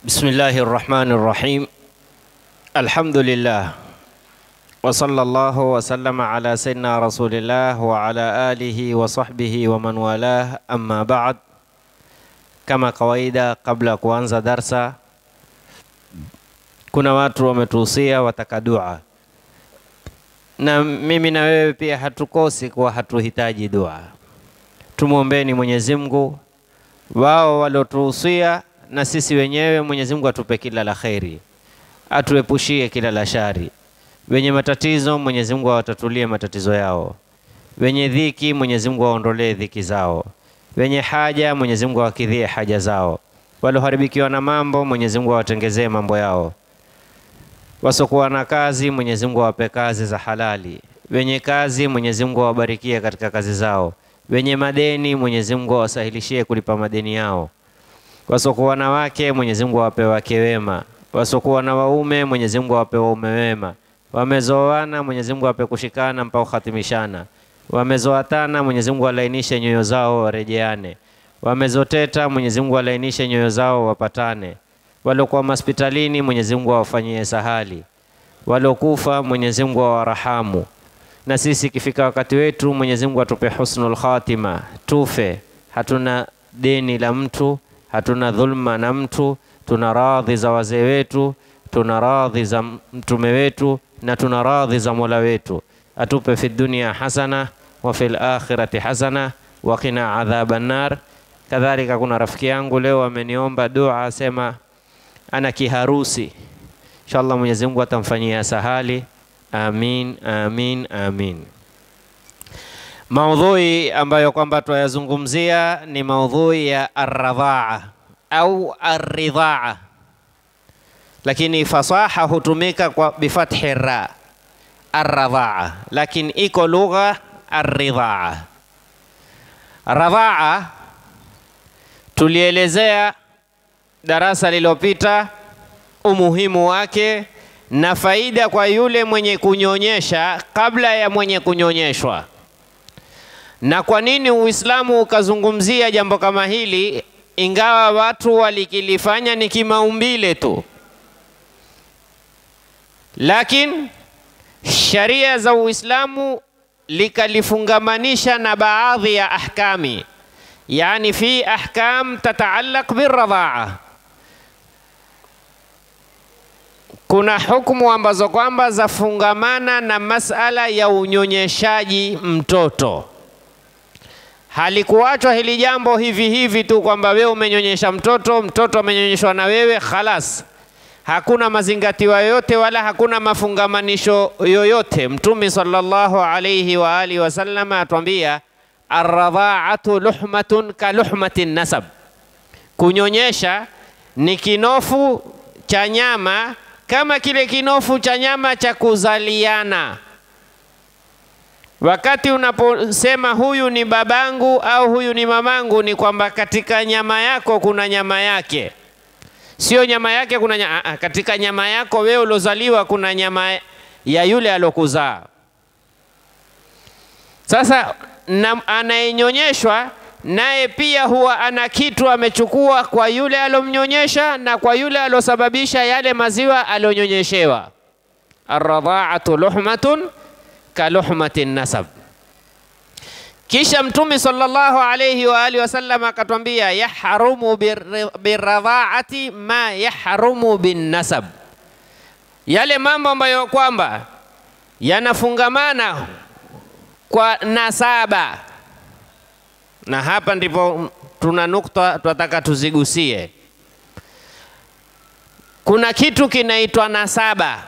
بسم الله الرحمن الرحيم الحمد لله وصلى الله وسلم على سيدنا رسول الله وعلى آله وصحبه ومن والاه أما بعد كما قويدا قبل ya درسا كنا واتر watu وتكدعا na mimi na wewe pia hatukosi kuwa hatuhitaji dua tumwombeni mwenyezi mungu wao waliotuhusia na sisi wenyewe. Mwenyezi Mungu atupe kila la kheri, atuepushie kila la shari. Wenye matatizo Mwenyezi Mungu awatatulie matatizo yao, wenye dhiki Mwenyezi Mungu aondolee dhiki zao, wenye haja Mwenyezi Mungu awakidhie haja zao, walioharibikiwa na mambo Mwenyezi Mungu awatengezee mambo yao, wasokuwa na kazi Mwenyezi Mungu awape kazi za halali, wenye kazi Mwenyezi Mungu awabarikie katika kazi zao, wenye madeni Mwenyezi Mungu awasahilishie kulipa madeni yao. Wasiokuwa na wake, Mwenyezi Mungu awape wake wema. Wasiokuwa na waume, Mwenyezi Mungu awape waume wema. Wamezoana, Mwenyezi Mungu awape kushikana mpaka kuhatimishana. Wamezoatana, Mwenyezi Mungu alainishe nyoyo zao warejeane. Wamezoteta, Mwenyezi Mungu alainishe nyoyo zao wapatane. Waliokuwa hospitalini, Mwenyezi Mungu awafanyie sahali. Waliokufa, Mwenyezi Mungu awarahamu. Na sisi ikifika wakati wetu, Mwenyezi Mungu atupe husnul khatima, tufe hatuna deni la mtu hatuna dhulma na mtu, tuna radhi za wazee wetu, tuna radhi za mtume wetu na tuna radhi za mola wetu. Atupe fi dunia hasana wa fil akhirati hasana wa qina adhaban nar. Kadhalika, kuna rafiki yangu leo ameniomba dua, asema ana kiharusi, inshallah Mwenyezi Mungu atamfanyia sahali. Amin, amin, amin. Maudhui ambayo kwamba twayazungumzia ni maudhui ya arradhaa au arridhaa, lakini fasaha hutumika kwa bifathi ra arradhaa, lakini iko lugha arridhaa. Radhaa tulielezea darasa lililopita umuhimu wake na faida kwa yule mwenye kunyonyesha kabla ya mwenye kunyonyeshwa. Na kwa nini Uislamu ukazungumzia jambo kama hili, ingawa watu walikilifanya ni kimaumbile tu, lakini sharia za Uislamu likalifungamanisha na baadhi ya ahkami, yani fi ahkam tataallaq biradhaa kuna hukumu ambazo kwamba zafungamana na masala ya unyonyeshaji mtoto halikuachwa hili jambo hivi hivi tu kwamba wewe umenyonyesha mtoto, mtoto amenyonyeshwa na wewe, khalas. Hakuna mazingatio yoyote wala hakuna mafungamanisho yoyote. Mtume sallallahu alayhi wa alihi wasallam atuambia arradhaatu luhmatun ka luhmatin nasab, kunyonyesha ni kinofu cha nyama kama kile kinofu cha nyama cha kuzaliana. Wakati unaposema huyu ni babangu au huyu ni mamangu, ni kwamba katika nyama yako kuna nyama yake, sio nyama yake kuna nyama, A, katika nyama yako wewe uliozaliwa kuna nyama ya yule alokuzaa. Sasa na, anayenyonyeshwa naye pia huwa ana kitu amechukua kwa yule alomnyonyesha na kwa yule alosababisha yale maziwa alionyonyeshewa. Arradhaatu luhmatun kaluhmati nasab. Kisha Mtume sallallahu alayhi wa alihi wasallam akatwambia, yahrumu biradhaati ma yahrumu binnasab, yale mambo ambayo kwamba yanafungamana kwa nasaba. Na hapa ndipo tuna nukta tunataka tuzigusie. Kuna kitu kinaitwa nasaba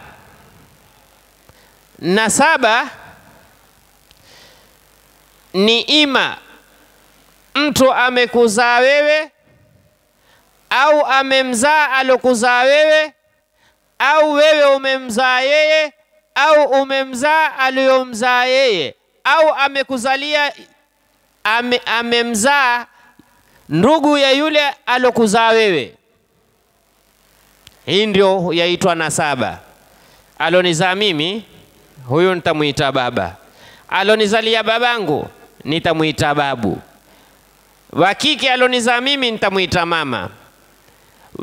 na saba ni ima mtu amekuzaa wewe au amemzaa alokuzaa wewe au wewe umemzaa yeye au umemzaa aliyomzaa yeye au amekuzalia ame, amemzaa ndugu ya yule alokuzaa wewe. Hii ndio yaitwa nasaba. Alonizaa mimi huyu nitamwita baba, alonizalia babangu nitamwita babu, wa kike alonizaa mimi nitamwita mama,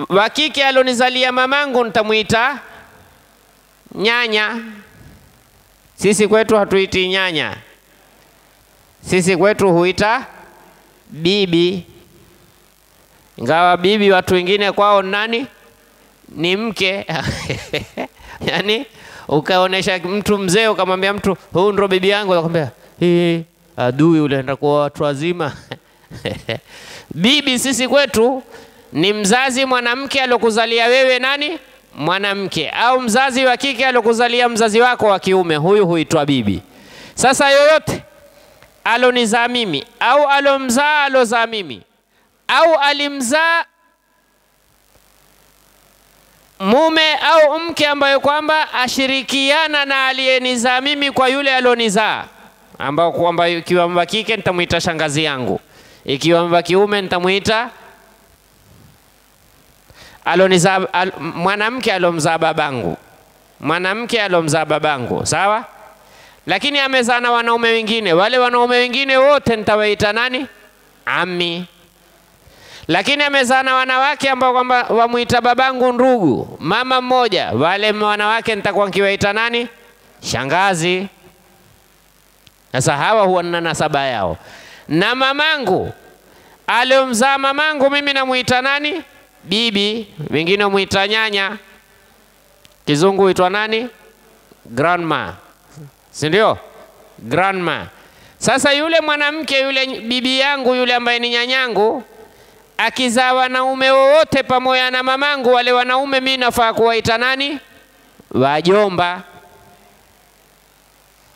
wa kike alonizalia mamangu nitamwita nyanya. Sisi kwetu hatuiti nyanya, sisi kwetu huita bibi, ingawa bibi watu wengine kwao nani ni mke yani Ukaonesha mtu mzee, ukamwambia mtu huyu ndo bibi yangu, atakwambia hii adui ule kwa kuwa watu wazima. bibi sisi kwetu ni mzazi mwanamke aliokuzalia wewe nani mwanamke, au mzazi wa kike aliokuzalia mzazi wako wa kiume, huyu huitwa bibi. Sasa yoyote alonizaa mimi au alomzaa alozaa mimi au alimzaa mume au mke ambaye kwamba ashirikiana na aliyenizaa mimi kwa yule alionizaa, ambao kwamba ikiwa mba kike nitamwita shangazi yangu, ikiwa mba kiume nitamwita alionizaa al, mwanamke alomzaa babangu, mwanamke alomzaa babangu, sawa. Lakini amezaa na wanaume wengine, wale wanaume wengine wote nitawaita nani? Ami lakini amezaa na wanawake ambao kwamba wamwita babangu ndugu, mama mmoja. Wale wanawake nitakuwa nikiwaita nani? Shangazi. Sasa hawa huwa na nasaba yao na mamangu aliyomzaa mamangu mimi namwita nani? Bibi, wengine mwita nyanya, kizungu huitwa nani? Grandma, si ndio? Grandma. Sasa yule mwanamke yule bibi yangu yule ambaye ni nyanyangu akizaa wanaume wowote pamoja na mamangu, wale wanaume mi nafaa kuwaita nani? Wajomba.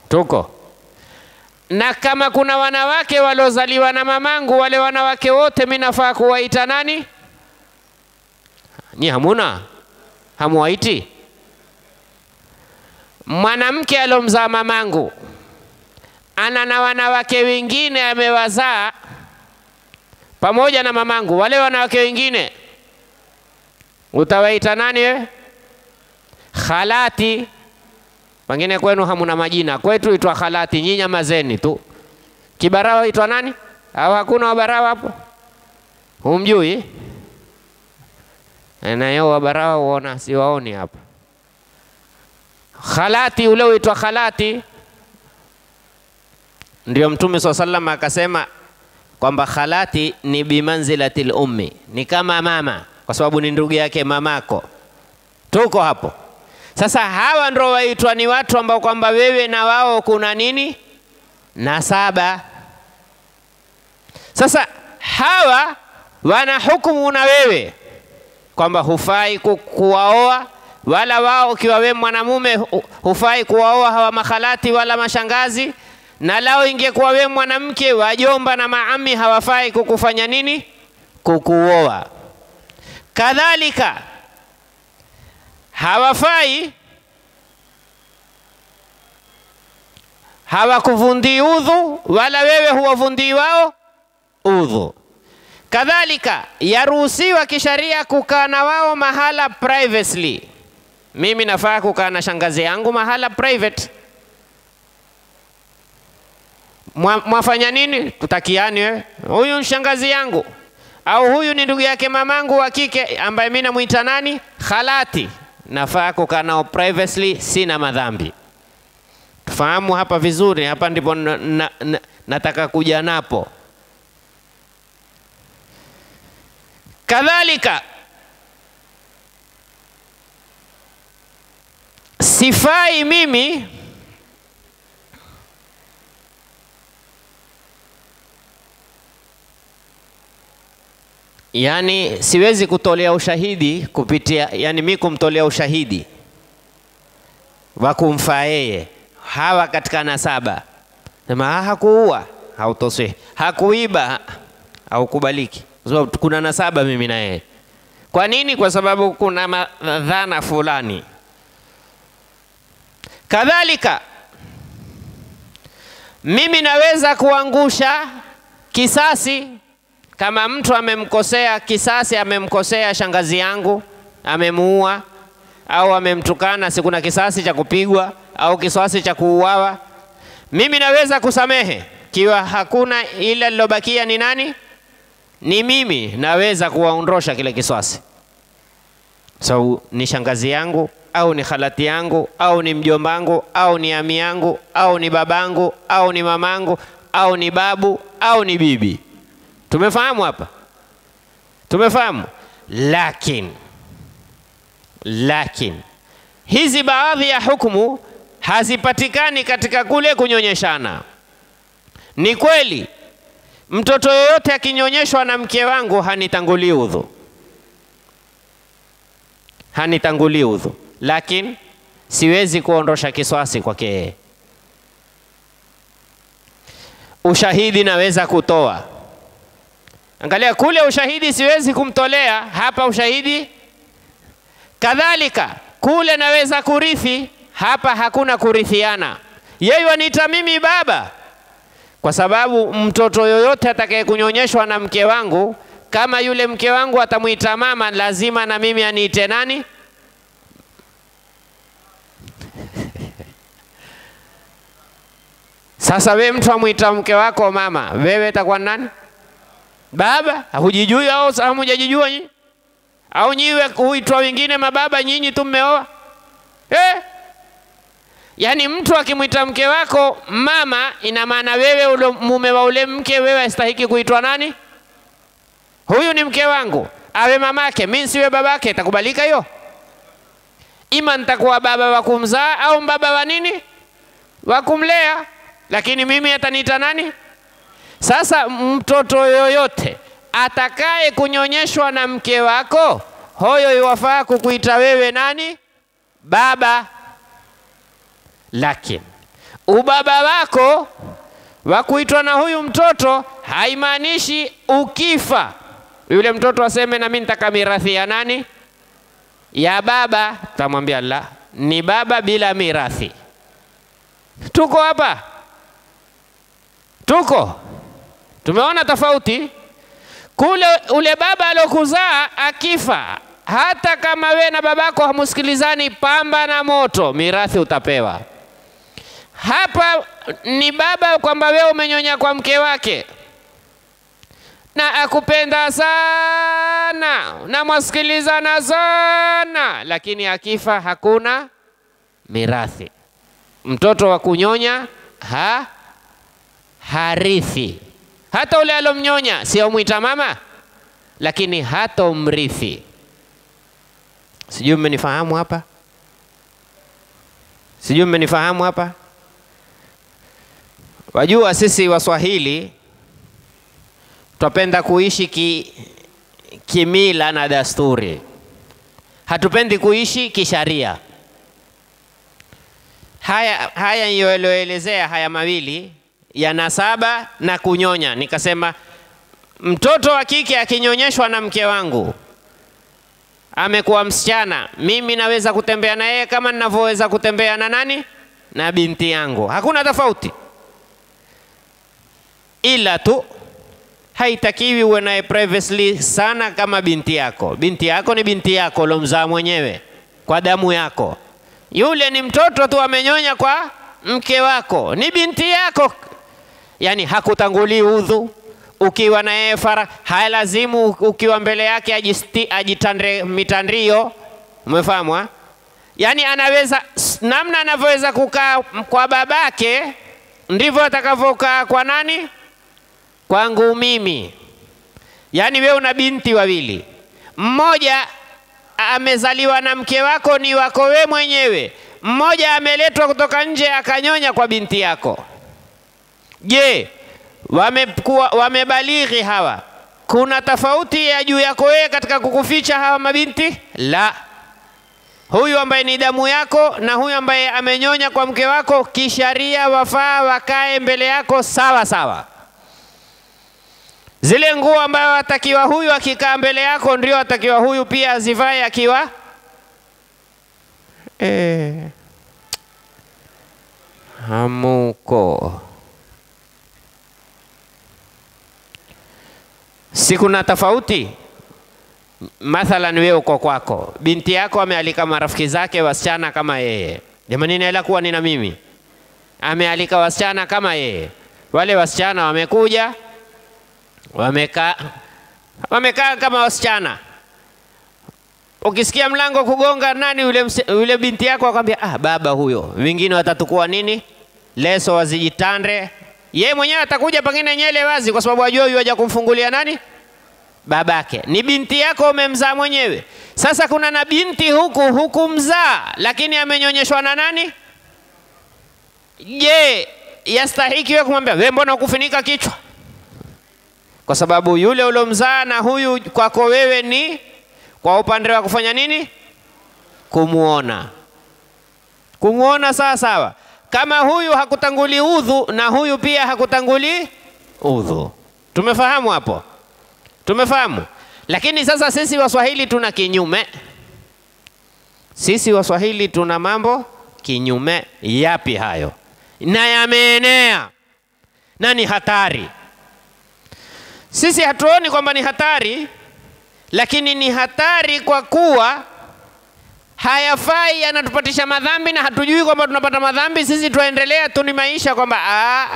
Tuko na kama kuna wanawake waliozaliwa na mamangu, wale wanawake wote mi nafaa kuwaita nani? Ni hamuna hamuwaiti mwanamke alomzaa mamangu ana na wanawake wengine amewazaa pamoja na mamangu. Wale wanawake wengine utawaita nani wewe? Khalati. Wengine kwenu hamuna majina, kwetu itwa khalati, nyinyi mazeni tu. Kibarao itwa nani? Au hakuna wabarawa hapo? Humjui? Nayo wabarawa uona siwaoni hapa. Khalati ule uitwa khalati, ndio Mtume swalla sallam akasema kwamba khalati ni bimanzilati lummi, ni kama mama, kwa sababu ni ndugu yake mamako. Tuko hapo sasa. Hawa ndo waitwa ni watu ambao kwamba wewe na wao kuna nini na saba Sasa hawa wana hukumu na wewe kwamba hufai kuwaoa wala wao, ukiwa wewe mwanamume hufai kuwaoa hawa makhalati wala mashangazi na lao ingekuwa we mwanamke, wajomba na maami hawafai kukufanya nini? Kukuoa. Kadhalika hawafai hawakuvundii udhu, wala wewe huwavundii wao udhu. Kadhalika yaruhusiwa kisharia kukaa na wao mahala privately. Mimi nafaa kukaa na shangazi yangu mahala private mwafanya nini? Tutakiani wewe, huyu mshangazi yangu au huyu ni ndugu yake mamangu wa kike ambaye mimi namuita nani, khalati, nafaa kukaa nao privately, sina madhambi. Tufahamu hapa vizuri, hapa ndipo na, na, na, nataka kuja napo. Kadhalika sifai mimi yani siwezi kutolea ushahidi kupitia, yani mi kumtolea ushahidi wa kumfaa yeye hawa katika nasaba, sema ah, hakuua hautoswi, hakuiba haukubaliki, kwa sababu kuna nasaba mimi na yeye. Kwa nini? Kwa sababu kuna madhana fulani. Kadhalika mimi naweza kuangusha kisasi kama mtu amemkosea kisasi, amemkosea shangazi yangu, amemuua au amemtukana, si kuna kisasi cha kupigwa au kisasi cha kuuawa? Mimi naweza kusamehe kiwa hakuna ila lilobakia ni nani? Ni mimi, naweza kuwaondosha kile kisasi. So ni shangazi yangu au ni halati yangu au ni mjombangu au ni ami yangu au ni babangu au ni mamangu au ni babu au ni bibi Tumefahamu hapa, tumefahamu. Lakini lakini hizi baadhi ya hukumu hazipatikani katika kule kunyonyeshana. Ni kweli mtoto yoyote akinyonyeshwa na mke wangu hanitangulii udhu, hanitangulii udhu, lakini siwezi kuondosha kiswasi kwake. Ushahidi naweza kutoa Angalia kule ushahidi siwezi kumtolea, hapa ushahidi kadhalika. Kule naweza kurithi, hapa hakuna kurithiana. Yeye waniita mimi baba, kwa sababu mtoto yoyote atakaye kunyonyeshwa na mke wangu, kama yule mke wangu atamwita mama, lazima na mimi aniite nani? Sasa we mtu amwita mke wako mama, wewe itakuwa nani? baba hujijui au sababu hujajijua nyinyi au nyiwe huitwa wengine mababa nyinyi tu mmeoa eh? Yaani mtu akimwita mke wako mama, ina maana wewe ulo mume wa ule mke, wewe astahiki kuitwa nani? Huyu ni mke wangu, awe mamake, mimi siwe babake, itakubalika hiyo? Ima nitakuwa baba wa kumzaa au mbaba wa nini, wa kumlea, lakini mimi ataniita nani? Sasa mtoto yoyote atakaye kunyonyeshwa na mke wako, hoyo iwafaa kukuita wewe nani? Baba. Lakini ubaba wako wa kuitwa na huyu mtoto haimaanishi ukifa yule mtoto aseme nami nitaka mirathi ya nani? Ya baba. Tamwambia la, ni baba bila mirathi. Tuko hapa? Tuko Tumeona tofauti kule. Ule baba alokuzaa akifa, hata kama we na babako hamusikilizani, pamba na moto, mirathi utapewa. Hapa ni baba kwamba we umenyonya kwa mke wake na akupenda sana na mwasikilizana sana, lakini akifa hakuna mirathi. Mtoto wa kunyonya ha harithi hata ule alomnyonya si mama, lakini umrithi. Sijui mmenifahamu hapa, sijui mmenifahamu hapa. Wajua sisi Waswahili twapenda kuishi ki, kimila na dasturi, hatupendi kuishi kisharia. Haya haya niyoelezea haya mawili ya nasaba na kunyonya. Nikasema mtoto wa kike akinyonyeshwa na mke wangu amekuwa msichana, mimi naweza kutembea na yeye kama ninavyoweza kutembea na nani, na binti yangu, hakuna tofauti, ila tu haitakiwi uwe naye privacy sana kama binti yako. Binti yako ni binti yako lomzaa mwenyewe kwa damu yako, yule ni mtoto tu amenyonya kwa mke wako, ni binti yako yani hakutangulii udhu ukiwa na yeye fara, lazimu ukiwa mbele yake ajisti, ajitandre mitandrio, umefahamu? Yani anaweza namna anavyoweza kukaa kwa babake ndivyo atakavyokaa kwa nani? Kwangu mimi. yani wewe una binti wawili, mmoja amezaliwa na mke wako, ni wako we mwenyewe, mmoja ameletwa kutoka nje akanyonya kwa binti yako Je, wamekuwa wamebalighi hawa? Kuna tofauti ya juu yako wewe katika kukuficha hawa mabinti? La, huyu ambaye ni damu yako na huyu ambaye amenyonya kwa mke wako, kisharia wafaa wakae mbele yako sawa sawa. Zile nguo ambayo atakiwa huyu akikaa mbele yako, ndio atakiwa huyu pia azivae akiwa eh, hamuko si kuna tofauti? Mathalan, wewe uko kwako, binti yako amealika marafiki zake wasichana kama yeye, jamani, naela kuwa nina mimi, amealika wasichana kama yeye. Wale wasichana wamekuja, wamekaa wamekaa kama wasichana. Ukisikia mlango kugonga, nani yule, yule binti yako akwambia, ah, baba huyo. Wengine watatukua nini, leso wazijitande ye mwenyewe atakuja pengine nyele wazi, kwa sababu ajua huyu haja kumfungulia nani babake. Ni binti yako umemzaa mwenyewe. Sasa kuna na binti huku hukumzaa, lakini amenyonyeshwa na nani? Je, yastahiki wewe kumwambia wewe, mbona ukufinika kichwa? Kwa sababu yule uliomzaa na huyu kwako wewe ni kwa upande wa kufanya nini? Kumuona, kumuona sawa sawa kama huyu hakutanguli udhu na huyu pia hakutanguli udhu. Tumefahamu hapo? Tumefahamu. Lakini sasa sisi Waswahili tuna kinyume. Sisi Waswahili tuna mambo kinyume. Yapi hayo? Na yameenea na ni hatari. Sisi hatuoni kwamba ni hatari, lakini ni hatari kwa kuwa hayafai, yanatupatisha madhambi na hatujui kwamba tunapata madhambi. Sisi tuendelea tu ni maisha kwamba ah,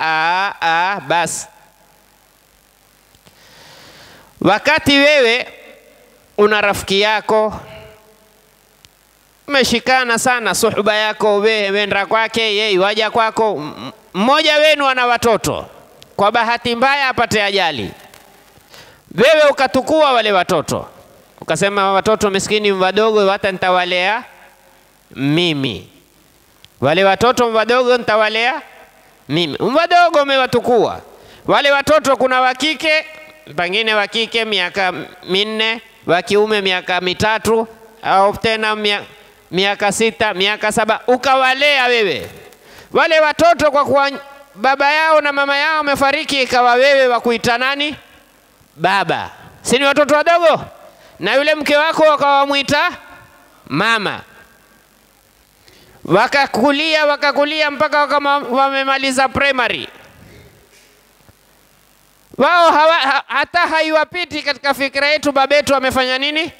ah, ah, basi. Wakati wewe una rafiki yako umeshikana sana, suhuba yako we wenda kwake, ye waja kwako, mmoja wenu ana watoto, kwa bahati mbaya apate ajali, wewe ukatukua wale watoto ukasema watoto miskini wadogo hata nitawalea mimi, wale watoto wadogo nitawalea mimi. Wadogo umewatukua wale watoto, kuna wakike pengine wakike miaka minne, wakiume miaka mitatu au tena miaka, miaka sita, miaka saba, ukawalea wewe wale watoto kwa kuwa baba yao na mama yao wamefariki, ikawa wewe wa kuita nani baba? Si ni watoto wadogo? na yule mke wako wakawamwita mama, wakakulia wakakulia mpaka wamemaliza primary. Wao hawa, hata haiwapiti katika fikra yetu, babetu amefanya nini?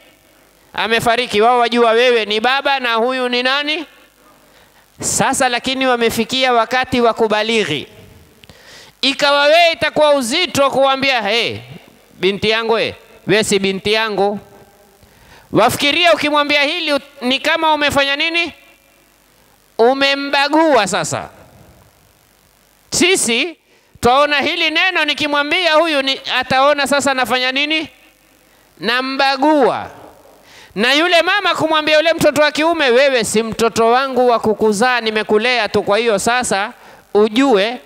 Amefariki. Wao wajua wewe ni baba na huyu ni nani. Sasa lakini wamefikia wakati wa kubalighi, ikawa wewe itakuwa uzito kuambia hey, binti yangu hey, we si binti yangu. Wafikiria ukimwambia hili ni kama umefanya nini? Umembagua. Sasa sisi twaona hili neno, nikimwambia huyu ni, ataona sasa nafanya nini? Nambagua. Na yule mama kumwambia yule mtoto wa kiume, wewe si mtoto wangu wa kukuzaa, nimekulea tu, kwa hiyo sasa ujue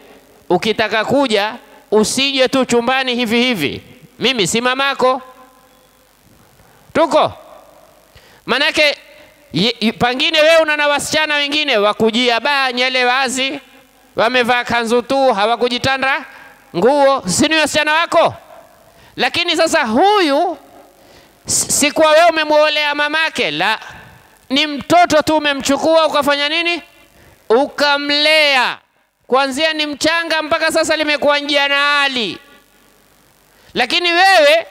ukitaka kuja usije tu chumbani hivi hivi mimi si mamako, tuko manake pangine wewe una na wasichana wengine wakujia baa nyele wazi, wamevaa kanzu tu, hawakujitanda nguo, si ni wasichana wako? Lakini sasa huyu si kwa wewe umemwolea mamake, la, ni mtoto tu umemchukua ukafanya nini, ukamlea kuanzia ni mchanga mpaka sasa limekuwa na hali lakini wewe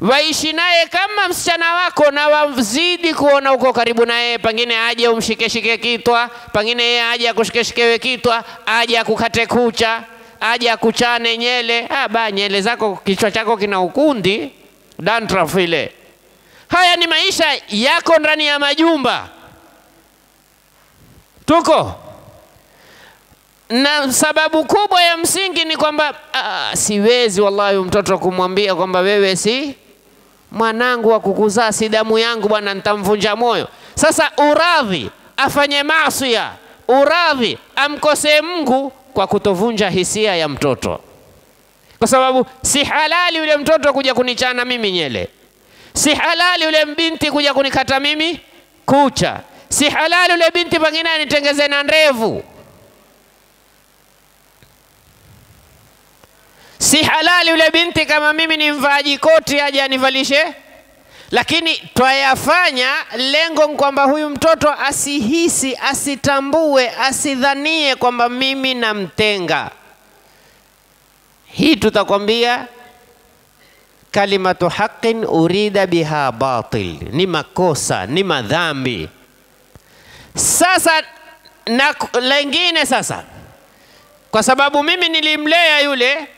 waishi naye kama msichana wako na wazidi kuona uko karibu na yeye, pengine aje umshikeshike kitwa, pengine yeye aje akushikeshikewe kitwa, aje akukate kucha, aje akuchane nyele. Ah, ba nyele zako kichwa chako kina ukundi dandruff ile. Haya ni maisha yako ndani ya majumba. Tuko na sababu kubwa ya msingi ni kwamba ah, siwezi wallahi mtoto kumwambia kwamba wewe si mwanangu wa kukuzaa, si damu yangu bwana, nitamvunja moyo. Sasa uradhi afanye maasia, uradhi amkosee Mungu kwa kutovunja hisia ya mtoto, kwa sababu si halali yule mtoto kuja kunichana mimi nyele, si halali yule binti kuja kunikata mimi kucha, si halali yule binti pengine anitengeze na ndevu si halali yule binti kama mimi ni mvaaji koti aje anivalishe, lakini twayafanya lengo ni kwamba huyu mtoto asihisi, asitambue, asidhanie kwamba mimi namtenga. Hii tutakwambia kalimatu haqin urida biha batil, ni makosa, ni madhambi. Sasa na lengine sasa, kwa sababu mimi nilimlea yule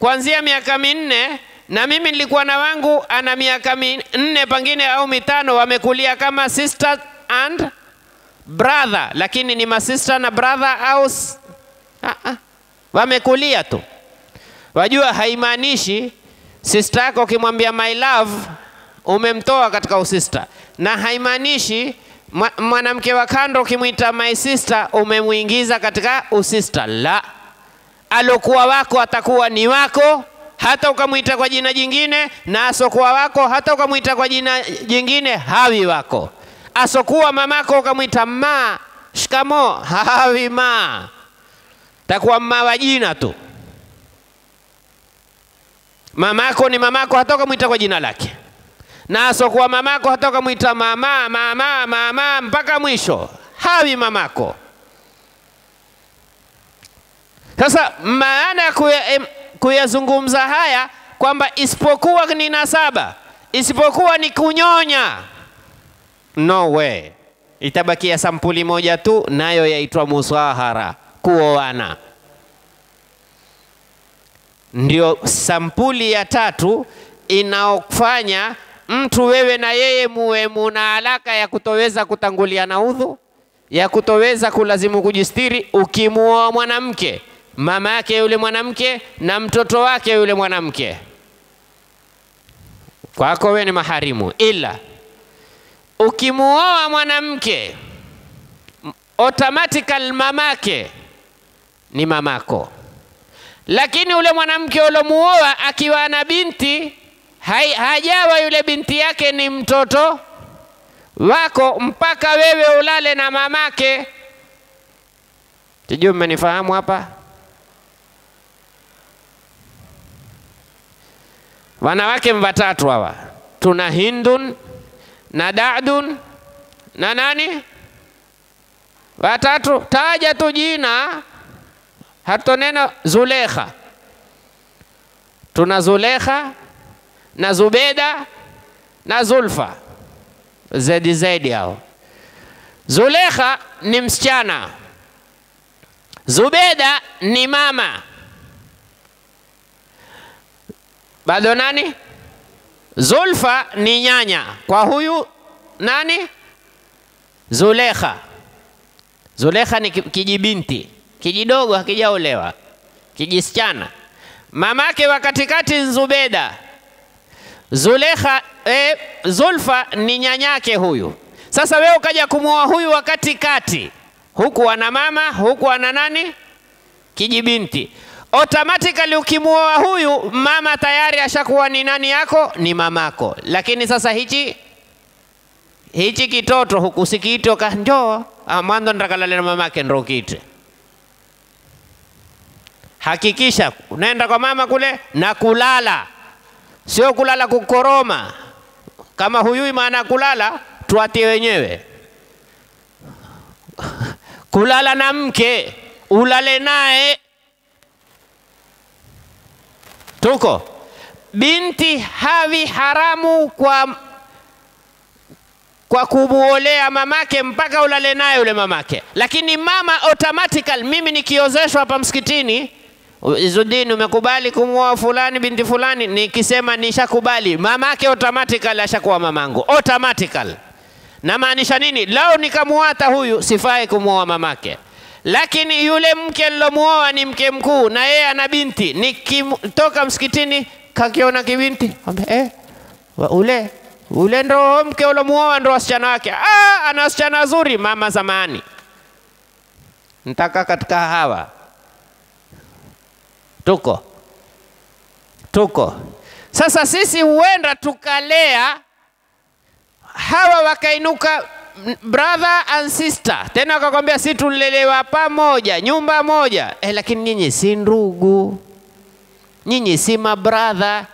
kuanzia miaka minne na mimi nilikuwa na wangu ana miaka minne pengine au mitano, wamekulia kama sister and brother, lakini ni masista na brother au ah, ah, wamekulia tu. Wajua, haimaanishi sister yako ukimwambia my love umemtoa katika usista, na haimaanishi mwanamke wa kando ukimwita my sister umemwingiza katika usista, la alokuwa wako atakuwa ni wako hata ukamwita kwa jina jingine, na asokuwa wako hata ukamwita kwa jina jingine hawi wako. Asokuwa mamako ukamwita ma, shikamo, hawi ma, takuwa mma wa jina tu. Mamako ni mamako hata ukamwita kwa jina lake, na asokuwa mamako hata ukamwita mama, mama, mama mpaka mwisho hawi mamako. Sasa maana ya kuya, kuyazungumza haya kwamba isipokuwa ni nasaba, isipokuwa ni kunyonya, no way. Itabakia sampuli moja tu, nayo yaitwa musahara, kuoana. Ndio sampuli ya tatu inaofanya mtu wewe na yeye muwe muna alaka ya kutoweza kutangulia na udhu, ya kutoweza kulazimu kujistiri. Ukimuoa mwanamke mama yake yule mwanamke na mtoto wake yule mwanamke, kwako wewe ni maharimu. Ila ukimuoa mwanamke automatical mamake ni mamako, lakini ule mwanamke ulomuoa akiwa na binti hai, hajawa yule binti yake ni mtoto wako mpaka wewe ulale na mamake. Sijui mmenifahamu hapa? wanawake watatu hawa, tuna Hindun na Dadun na nani watatu, taja tu jina, hatonena Zulekha. Tuna Zulekha na Zubeda na Zulfa, zedi zedi hao. Zulekha ni msichana, Zubeda ni mama bado nani? Zulfa ni nyanya kwa huyu nani? Zulekha. Zulekha ni kijibinti, kijidogo hakijaolewa, kijisichana. Mamake wa katikati Nzubeda. Zulekha eh, Zulfa ni nyanyake huyu. Sasa wewe ukaja kumwoa huyu wa katikati, huku ana mama, huku ana nani? Kijibinti automatically ukimuoa huyu mama tayari ashakuwa ni nani yako? Ni mamako. Lakini sasa hichi hichi kitoto hukusikiitoka njoo ah, mwanzo nitakalala na mamake ndo ukiite. Hakikisha unaenda kwa mama kule na kulala, sio kulala kukoroma kama huyui. Maana kulala tuatie wenyewe kulala na mke ulale naye Tuko binti havi haramu kwa kwa kumuolea mamake mpaka ulale naye ule mamake, lakini mama automatical, mimi nikiozeshwa hapa msikitini izudini umekubali kumuoa fulani binti fulani, nikisema nishakubali, mamake automatically ashakuwa mamangu automatically. Namaanisha nini? Lau nikamuata huyu, sifai kumwoa mamake lakini yule mke alilomuoa ni mke mkuu na yeye ana binti, nikitoka msikitini kakiona kibinti ambe, eh, ule ule ndo mke ulomuoa ndo wasichana wake. Ah, ana wasichana wazuri mama zamani, ntaka katika hawa tuko tuko sasa. Sisi huenda tukalea hawa wakainuka brother and sister, tena akakwambia si tulelewa pamoja, nyumba moja eh, lakini nyinyi si ndugu, nyinyi si mabradha.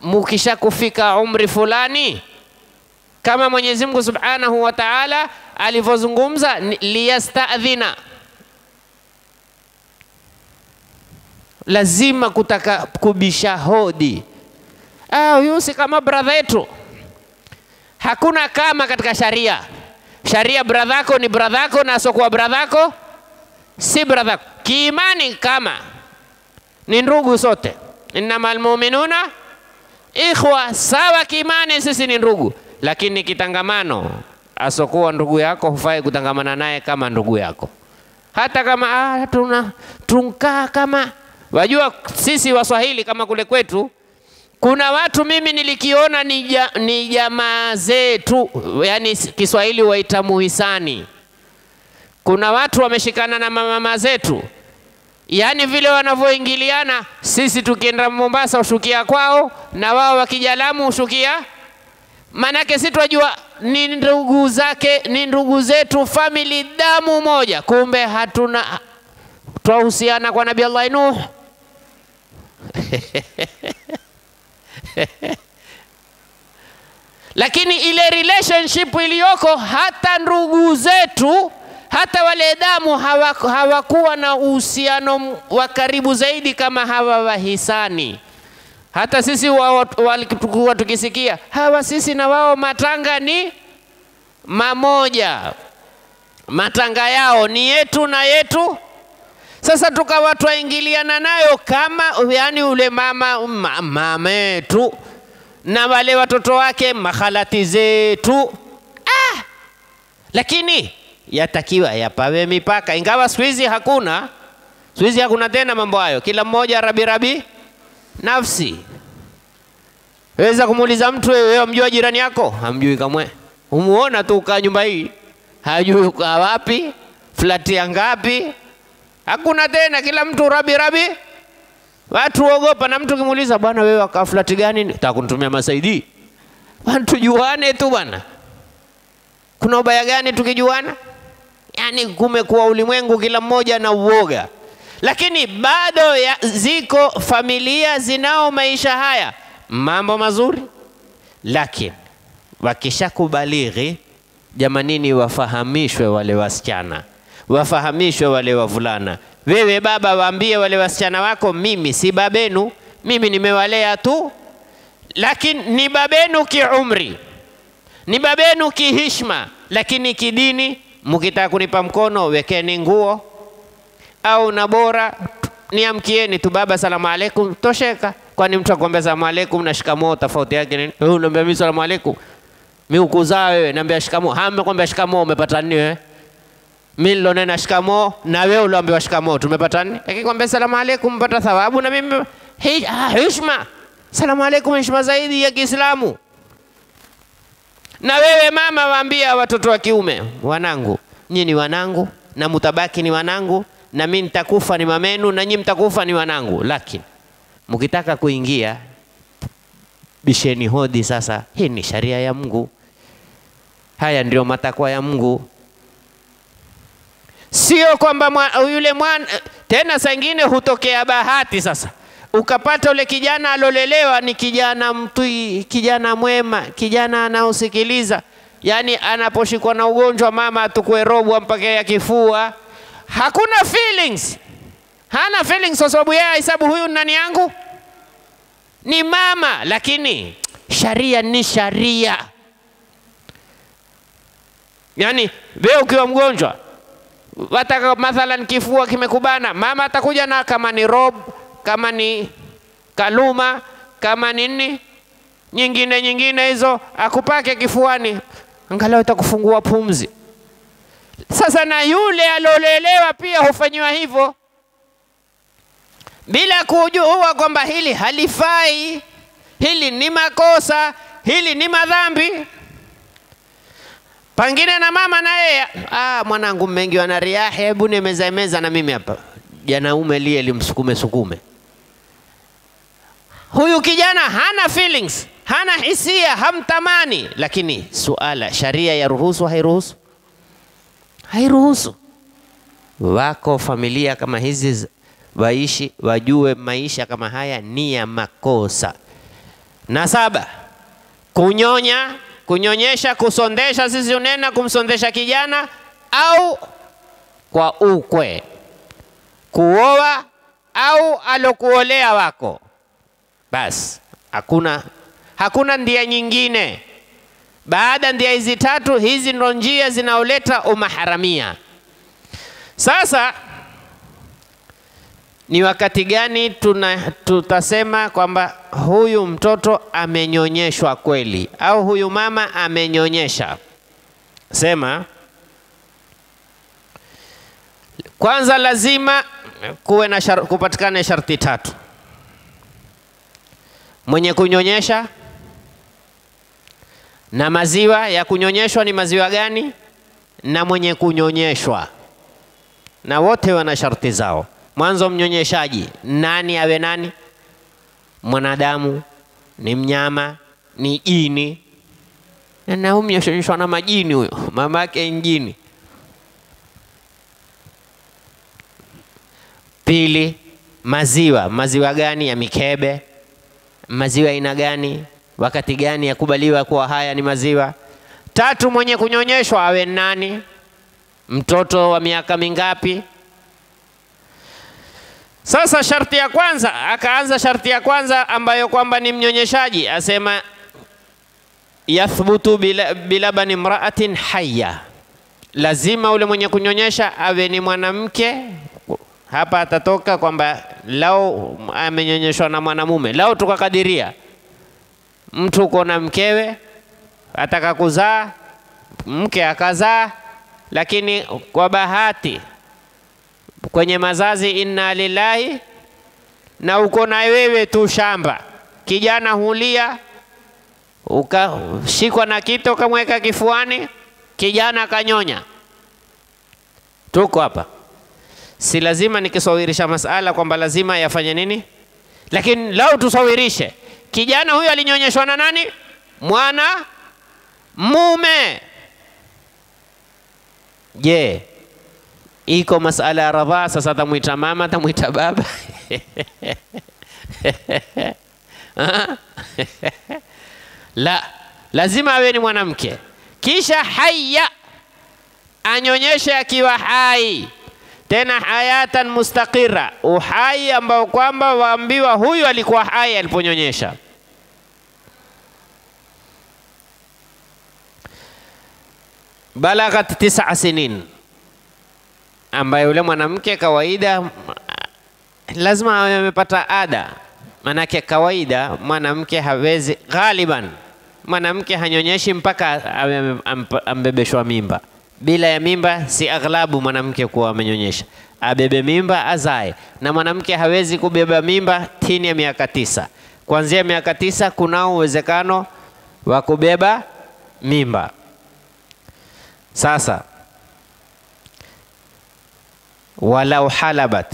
Mukisha kufika umri fulani, kama Mwenyezi Mungu Subhanahu wa Ta'ala alivyozungumza, liyastadhina, lazima kutaka kubisha hodi. Ah, huyu si kama bradha yetu, hakuna kama katika sharia Sharia bradhako ni bradhako na asokuwa bradhako si bradhako. Kiimani kama ni ndugu sote, innama almuminuna ikhwa, sawa kiimani, sisi ni ndugu, lakini kitangamano, asokuwa ndugu yako hufai kutangamana naye kama ndugu yako, hata kama ah, tuna tunkaa kama wajua sisi Waswahili kama kule kwetu kuna watu mimi nilikiona ni jamaa zetu, yani Kiswahili waita muhisani. Kuna watu wameshikana na mama zetu, yaani vile wanavyoingiliana, sisi tukienda Mombasa ushukia kwao na wao wakija Lamu hushukia, maanake si twajua ni ndugu zake, ni ndugu zetu, famili damu moja, kumbe hatuna twahusiana kwa Nabii Allah Nuh lakini ile relationship iliyoko hata ndugu zetu hata wale damu hawaku, hawakuwa na uhusiano wa karibu zaidi kama hawa wahisani. Hata sisi walikuwa tukisikia hawa sisi na wao matanga ni mamoja, matanga yao ni yetu na yetu sasa tukawa twaingiliana nayo kama yani ule mama mametu na wale watoto wake mahalati zetu ah! lakini yatakiwa yapawe mipaka, ingawa siku hizi hakuna, siku hizi hakuna tena mambo hayo, kila mmoja rabirabi nafsi. Weza kumuuliza mtu wewe, amjua jirani yako? Hamjui kamwe, umuona tu ukaa nyumba hii, hajui ukaa wapi, flati ya ngapi, hakuna tena, kila mtu rabi rabi, watu ogopa. Na mtu kimuuliza, bwana wewe wakaflati gani? Nataka kunitumia masaidi, watu juane tu bwana, kuna ubaya gani tukijuana? Yaani kumekuwa ulimwengu kila mmoja na uoga, lakini bado ya, ziko familia zinao maisha haya mambo mazuri, lakini wakishakubalighi, jamanini, wafahamishwe wale wasichana wafahamishwe wale wavulana. Wewe baba, waambie wale wasichana wako, mimi si babenu, mimi nimewalea tu, lakini ni babenu kiumri, ni babenu kihishma, lakini kidini, mkitaka kunipa mkono wekeni nguo au na bora niamkieni tu baba, salamu alaikum, tosheka. Kwani mtu akwambia salamu alaikum na shikamoo tofauti yake nini? Wewe unaambia mimi salamu alaikum, mimi ukuzaa wewe, naambia shikamoo. Hamekwambia shikamoo, umepata nini wewe? mi nililonena shikamoo na wewe ulioambiwa shikamoo, tumepata nini? akikwambia salamu alaykum pata thawabu na mimi ah, heshima. Salamu alaykum heshima zaidi ya Kiislamu. Na wewe mama, waambia watoto wa kiume, wanangu, nyinyi ni wanangu na mutabaki ni wanangu, na mimi nitakufa ni mamenu, na nyinyi mtakufa ni wanangu, lakini mkitaka kuingia bisheni hodi. Sasa hii ni sharia ya Mungu, haya ndio matakwa ya Mungu sio kwamba mwa, yule mwana tena. Sangine hutokea bahati sasa, ukapata ule kijana alolelewa ni kijana mtui, kijana mwema, kijana anaosikiliza. Yani anaposhikwa na ugonjwa mama atukue robo mpaka ya kifua, hakuna feelings, hana feelings kwa sababu yeye hesabu huyu nani yangu ni mama, lakini sharia ni sharia. Yani wewe ukiwa mgonjwa wataka mathalan kifua kimekubana, mama atakuja na kama ni rob, kama ni kaluma, kama ni nini nyingine nyingine hizo, akupake kifuani, angalau itakufungua pumzi. Sasa na yule alolelewa pia hufanyiwa hivyo bila kujua kwamba hili halifai, hili ni makosa, hili ni madhambi. Pangine na mama na yeye, ah, mwanangu mmengi wana riahi, hebu ni meza na mimi hapa. Janaume liye limsukume sukume. Huyu kijana hana feelings, hana hisia, hamtamani, lakini suala, sharia ya ruhusu hairuhusu? Hairuhusu. Wako familia kama hizi waishi, wajue maisha kama haya ni ya makosa. Na saba, kunyonya kunyonyesha, kusondesha, sisi unena kumsondesha kijana, au kwa ukwe, kuoa au alokuolea wako. Basi hakuna hakuna ndia nyingine baada ndia hizi tatu. Hizi ndo njia zinaoleta umaharamia. Sasa ni wakati gani tuna, tutasema kwamba huyu mtoto amenyonyeshwa kweli au huyu mama amenyonyesha? Sema kwanza, lazima kuwe na shar, kupatikane sharti tatu: mwenye kunyonyesha na maziwa ya kunyonyeshwa ni maziwa gani, na mwenye kunyonyeshwa, na wote wana sharti zao. Mwanzo mnyonyeshaji, nani awe nani? Mwanadamu ni mnyama, ni jini. Na na majini, huyo mama yake njini. Pili, maziwa. Maziwa gani ya mikebe? Maziwa aina gani? Wakati gani yakubaliwa kuwa haya ni maziwa? Tatu, mwenye kunyonyeshwa awe nani? Mtoto wa miaka mingapi? Sasa sharti ya kwanza, akaanza sharti ya kwanza ambayo kwamba ni mnyonyeshaji, asema yathbutu bilabani mraatin haya, lazima ule mwenye kunyonyesha awe ni mwanamke. Hapa atatoka kwamba lao amenyonyeshwa na mwanamume, lao tukakadiria mtu uko na mkewe ataka kuzaa, mke akazaa, lakini kwa bahati kwenye mazazi, inna lillahi, na uko na wewe tu shamba. Kijana hulia, ukashikwa na kito kamweka kifuani, kijana kanyonya. Tuko hapa, si lazima nikisawirisha masala kwamba lazima yafanye nini, lakini lau tusawirishe kijana huyo alinyonyeshwa na nani? Mwana mume. Je, yeah iko masala ya radhaa. Sasa atamwita mama, atamwita baba ah. la, lazima awe ni mwanamke. Kisha haya, anyonyeshe akiwa hai tena hayatan mustaqira, uhai ambao kwamba waambiwa huyu alikuwa hai aliponyonyesha. balaghat tis'a sinin ambaye yule mwanamke kawaida lazima awe amepata ada, manake kawaida mwanamke hawezi ghaliban, mwanamke hanyonyeshi mpaka ambebeshwa mimba. Bila ya mimba si aghlabu mwanamke kuwa amenyonyesha, abebe mimba azae, na mwanamke hawezi kubeba mimba chini ya miaka tisa. Kuanzia miaka tisa kunao uwezekano wa kubeba mimba. Sasa walau halabat.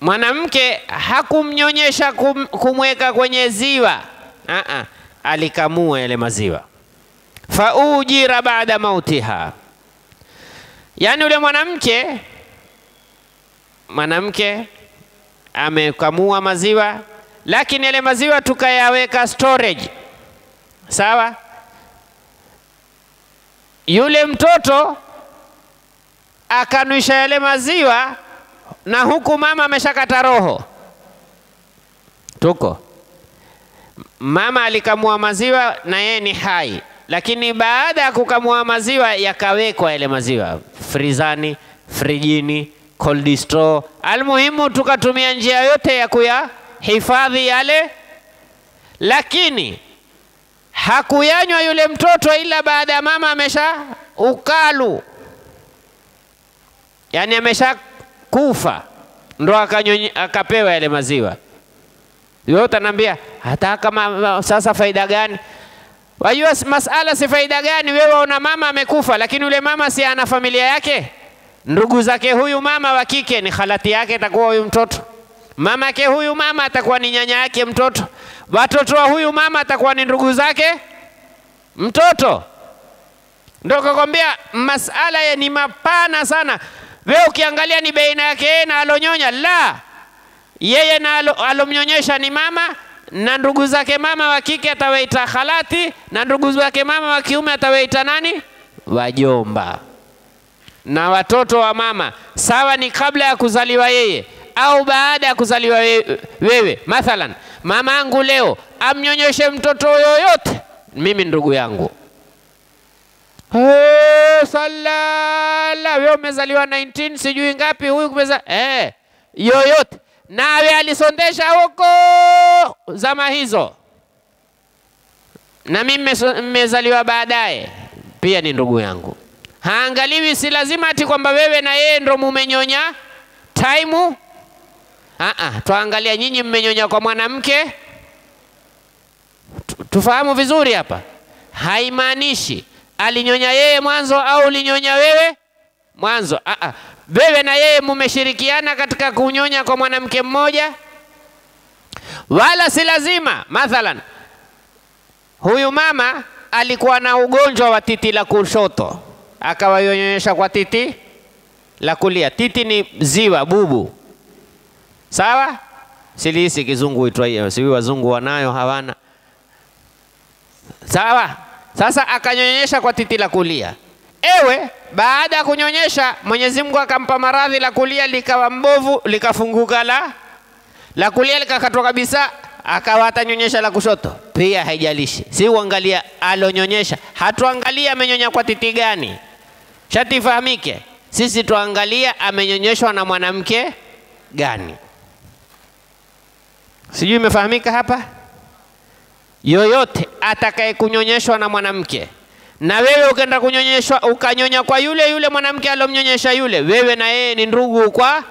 Mwanamke hakumnyonyesha kum, kumweka kwenye ziwa Aa, alikamua yale maziwa faujira baada mautiha, yaani yule mwanamke mwanamke amekamua maziwa, lakini yale maziwa tukayaweka storage, sawa. Yule mtoto akanwisha yale maziwa, na huku mama ameshakata roho. Tuko mama alikamua maziwa na yeye ni hai, lakini baada ya kukamua maziwa yakawekwa yale maziwa frizani, frijini, cold store. Almuhimu tukatumia njia yote ya kuyahifadhi yale, lakini hakuyanywa yule mtoto ila baada ya mama amesha ukalu yani amesha kufa ndo akapewa yale maziwa. Wewe utanambia hata kama sasa faida gani? Wajua masala si faida gani? Wewe una mama amekufa, lakini ule mama si ana familia yake, ndugu zake. Huyu mama wa kike ni halati yake, atakuwa huyu mtoto mama yake. huyu mama atakuwa ni nyanya yake mtoto, watoto wa huyu mama atakuwa ni ndugu zake mtoto. Ndio kakwambia masala ya ni mapana sana we ukiangalia ni baina yake yeye na alonyonya, la, yeye na alomnyonyesha ni mama na ndugu zake mama wa kike atawaita khalati na ndugu zake mama wa kiume atawaita nani? Wajomba. Na watoto wa mama sawa ni kabla ya kuzaliwa yeye au baada ya kuzaliwa wewe. Mathalan, mama angu leo amnyonyeshe mtoto yoyote, mimi ndugu yangu Eh, salala wewe umezaliwa 19 sijui ngapi huyu kumeza hey, eh, yoyote nawe alisondesha huko zama hizo, na mimi mmezaliwa baadaye, pia ni ndugu yangu. Haangaliwi, si lazima ati kwamba wewe na yeye ndo mumenyonya taimu. twaangalia nyinyi mmenyonya kwa mwanamke. Tufahamu vizuri hapa, haimaanishi alinyonya yeye mwanzo au ulinyonya wewe mwanzo? -a. wewe na yeye mumeshirikiana katika kunyonya kwa mwanamke mmoja, wala si lazima. Mathalan, huyu mama alikuwa na ugonjwa wa titi la kushoto, akawanyonyesha kwa titi la kulia. Titi ni ziwa, bubu, sawa? Silihisi kizungu itwa hiyo, sijui wazungu wanayo hawana, sawa sasa akanyonyesha kwa titi la kulia. Ewe, baada ya kunyonyesha Mwenyezi Mungu akampa maradhi, la kulia likawa mbovu, likafunguka la la kulia likakatwa kabisa, akawa atanyonyesha la kushoto pia, haijalishi si uangalia alonyonyesha, hatuangalia amenyonya kwa titi gani, shatifahamike. Sisi tuangalia amenyonyeshwa na mwanamke gani. Sijui imefahamika hapa yoyote atakayekunyonyeshwa na mwanamke na wewe ukenda kunyonyeshwa ukanyonya kwa yule yule mwanamke alomnyonyesha yule, wewe na yeye ni ndugu kwa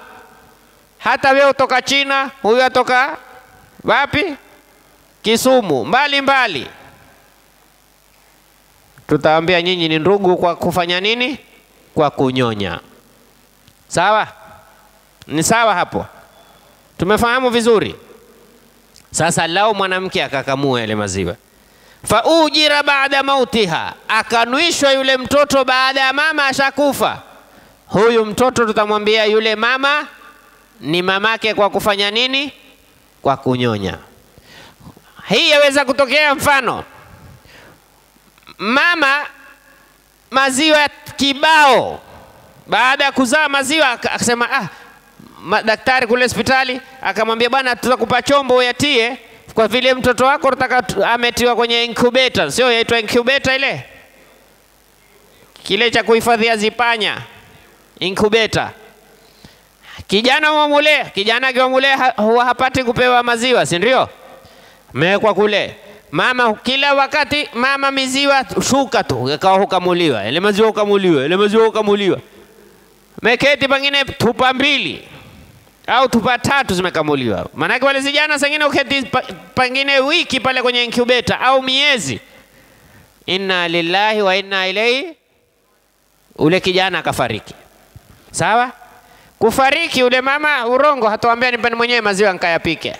hata wewe utoka China, huyu atoka wapi? Kisumu, mbali mbali. Tutaambia nyinyi ni ndugu kwa kufanya nini? Kwa kunyonya. Sawa? Ni sawa hapo? Tumefahamu vizuri? Sasa lao mwanamke akakamua yale maziwa, faujira baada mautiha, akanuishwa yule mtoto baada ya mama ashakufa. Huyu mtoto tutamwambia yule mama ni mamake kwa kufanya nini? Kwa kunyonya. Hii yaweza kutokea mfano, mama maziwa kibao, baada ya kuzaa maziwa akasema ah, daktari kule hospitali akamwambia, bwana, tutakupa chombo uyatie, kwa vile mtoto wako nataka ametiwa kwenye incubator, sio yaitwa incubator ile kile cha kuhifadhia zipanya incubator. Kijana wamulea, kijana akiwamulea huwa hapati kupewa maziwa, si ndio? Mewekwa kule mama kila wakati, mama miziwa shuka tu, ikawa hukamuliwa ile maziwa, hukamuliwa ile maziwa, hukamuliwa meketi pengine tupa mbili au tupa tatu zimekamuliwa. Maanake wale zijana sengine uketi pengine wiki pale kwenye incubator au miezi, inna lillahi wa inna ilaihi, ule kijana akafariki. Sawa, kufariki ule mama urongo hatuambia nipeni mwenyewe maziwa nkayapike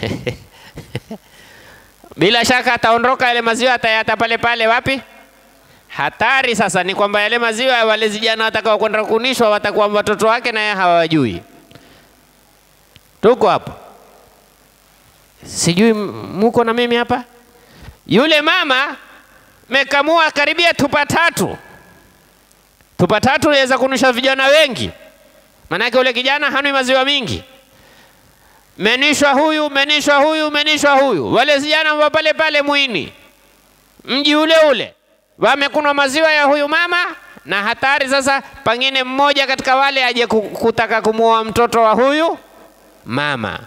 bila shaka ataondoka yale maziwa atayata pale pale wapi? Hatari sasa ni kwamba yale maziwa wale vijana watakao kwenda kunishwa watakuwa watoto wake naye hawajui. Tuko hapo, sijui muko na mimi hapa. Yule mama mekamua karibia tupa tatu, tupa tatu yaweza kunusha vijana wengi, maanake ule kijana hanui maziwa mingi menishwa huyu menishwa huyu menishwa huyu, wale vijana wa pale pale mwini, mji ule ule wamekunwa maziwa ya huyu mama, na hatari sasa, pengine mmoja katika wale aje kutaka kumuoa mtoto wa huyu mama.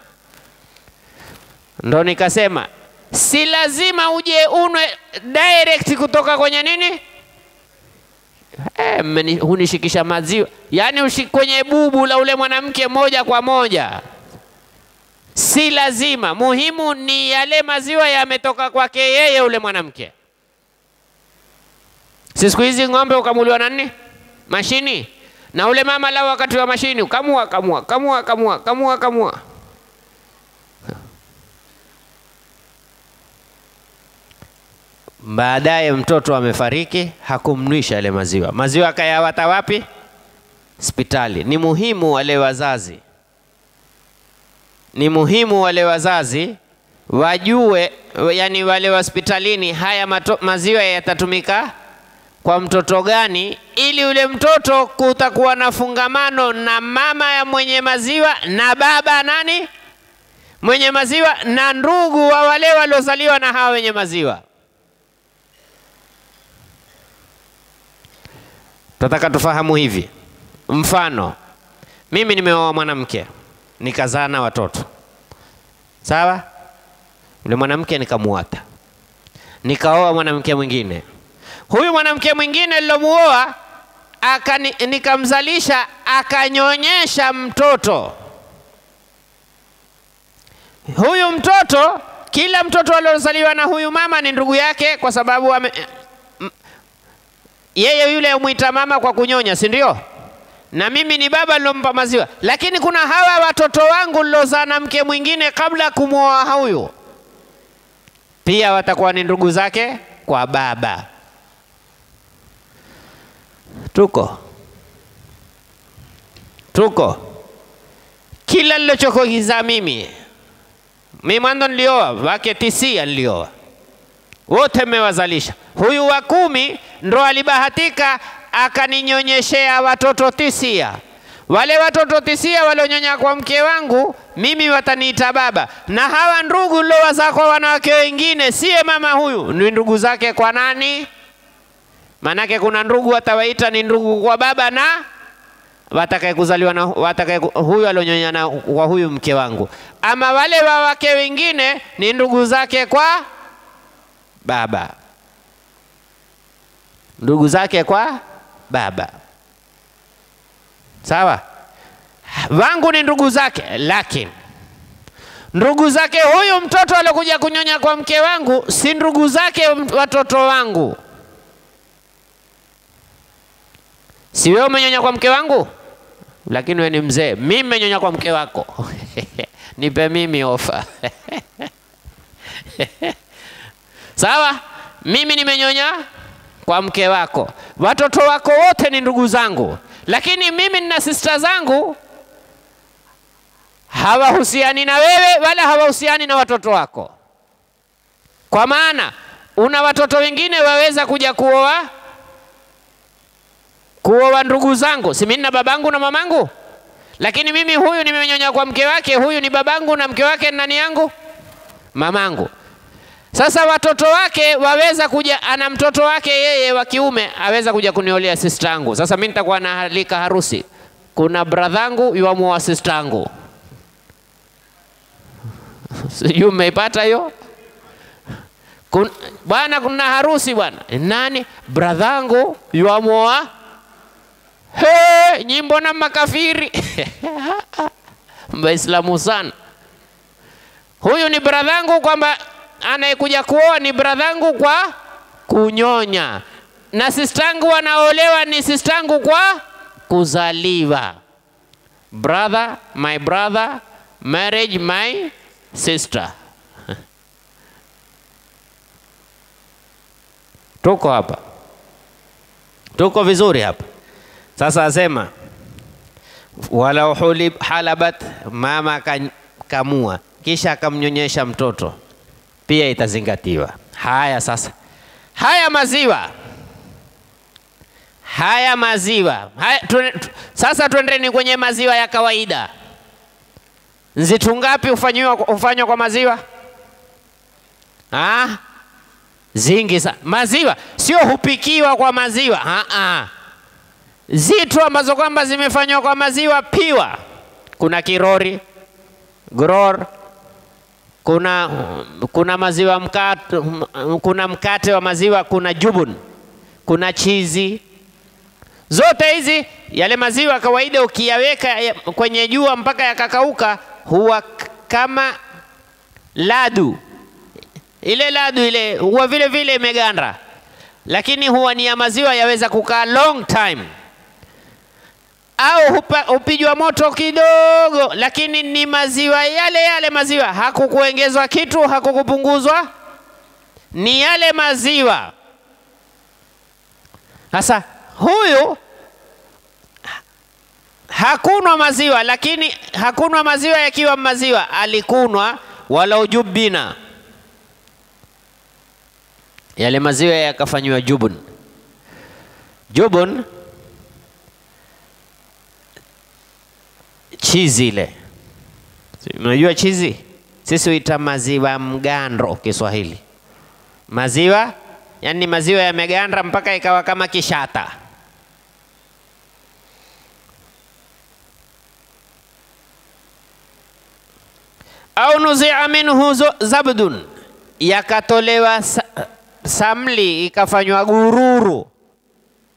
Ndo nikasema si lazima uje unwe direct kutoka kwenye nini eh, hunishikisha maziwa yaani ushi kwenye bubu la ule mwanamke moja kwa moja si lazima muhimu ni yale maziwa yametoka kwake yeye ule mwanamke Si siku hizi ng'ombe ukamuliwa na nini? Mashini. Na ule mama lao wakati wa mashini kamua kamua kamua kamua kamua kamua. Baadaye mtoto amefariki, hakumnwisha yale maziwa. Maziwa akayawata wapi? Hospitali. Ni muhimu wale wazazi, ni muhimu wale wazazi wajue, yani wale hospitalini, haya maziwa yatatumika kwa mtoto gani, ili yule mtoto kutakuwa na fungamano na mama ya mwenye maziwa na baba nani mwenye maziwa na ndugu wa wale waliozaliwa na hawa wenye maziwa. Tataka tufahamu hivi, mfano mimi nimeoa mwanamke nikazaa na watoto sawa, yule mwanamke nikamuata, nikaoa mwanamke mwingine Huyu mwanamke mwingine nilomuoa nikamzalisha, akanyonyesha mtoto. Huyu mtoto, kila mtoto aliozaliwa na huyu mama ni ndugu yake, kwa sababu ame, yeye yule mwita mama kwa kunyonya, si ndio? na mimi ni baba nilompa maziwa, lakini kuna hawa watoto wangu nilozaa na mke mwingine kabla kumwoa huyu, pia watakuwa ni ndugu zake kwa baba tuko tuko kila nilichokuigiza mimi mi mwanzo nilioa wake tisia nilioa wote mmewazalisha. Huyu wa kumi ndo alibahatika akaninyonyeshea watoto tisia. Wale watoto tisia walionyonya kwa mke wangu mimi wataniita baba, na hawa ndugu niliowazaa kwa wanawake wengine, siye mama huyu, ni ndugu zake kwa nani? Maanake kuna ndugu atawaita ni ndugu kwa baba na watakaye kuzaliwa na watakaye huyu alionyonyana na kwa huyu mke wangu, ama wale wa wake wengine ni ndugu zake kwa baba, ndugu zake kwa baba. Sawa, wangu ni ndugu zake, lakini ndugu zake huyu mtoto aliokuja kunyonya kwa mke wangu si ndugu zake watoto wangu si wewe umenyonya kwa mke wangu, lakini wewe ni mzee, mimi mmenyonya kwa mke wako nipe mimi ofa sawa. Mimi nimenyonya kwa mke wako, watoto wako wote ni ndugu zangu, lakini mimi nina sista zangu hawahusiani na wewe wala hawahusiani na watoto wako, kwa maana una watoto wengine waweza kuja kuoa kuoa ndugu zangu, si mimi na babangu na mamangu, lakini mimi huyu nimenyonya kwa mke wake, huyu ni babangu na mke wake nani yangu? Mamangu. Sasa watoto wake waweza kuja, ana mtoto wake yeye wa kiume aweza kuja kuniolea sister yangu. Sasa mimi nitakuwa naalika harusi, kuna bradhangu yuamuoa sister yangu, sijui mmeipata hiyo bwana. Kuna harusi bwana, nani bradhangu yuamua He, nyimbo na makafiri Waislamu sana. Huyu ni bradhangu kwamba anayekuja kuoa ni bradhangu kwa kunyonya, na sistangu wanaolewa ni sistangu kwa kuzaliwa. Brother, my brother, marriage, my sister. Tuko hapa, tuko vizuri hapa. Sasa asema walau hulib halabat, mama akamua kisha akamnyonyesha mtoto, pia itazingatiwa. Haya sasa, haya maziwa haya maziwa haya, tu, tu, sasa twendeni kwenye maziwa ya kawaida. nzitungapi ngapi hufanywa hufanywa kwa maziwa ha? Zingi sa maziwa, sio hupikiwa kwa maziwa ha -ha zitu ambazo kwamba zimefanywa kwa maziwa piwa. Kuna kirori gror, kuna, kuna maziwa mkate, kuna mkate wa maziwa, kuna jubun, kuna chizi. Zote hizi yale maziwa kawaida ukiyaweka kwenye jua mpaka yakakauka, huwa kama ladu ile ladu ile huwa vile vile imeganda, lakini huwa ni ya maziwa, yaweza kukaa long time au hupijwa moto kidogo, lakini ni maziwa yale yale maziwa, hakukuongezwa kitu, hakukupunguzwa, ni yale maziwa. Sasa huyu hakunwa maziwa, lakini hakunwa maziwa yakiwa maziwa, alikunwa wala ujubina, yale maziwa yakafanyiwa jubun jubun chizi ile. Unajua chizi? Sisi huita maziwa mgando Kiswahili. Maziwa yani maziwa yameganda mpaka ikawa kama kishata. Au nuzia minhu zabdun, yakatolewa samli ikafanywa gururu.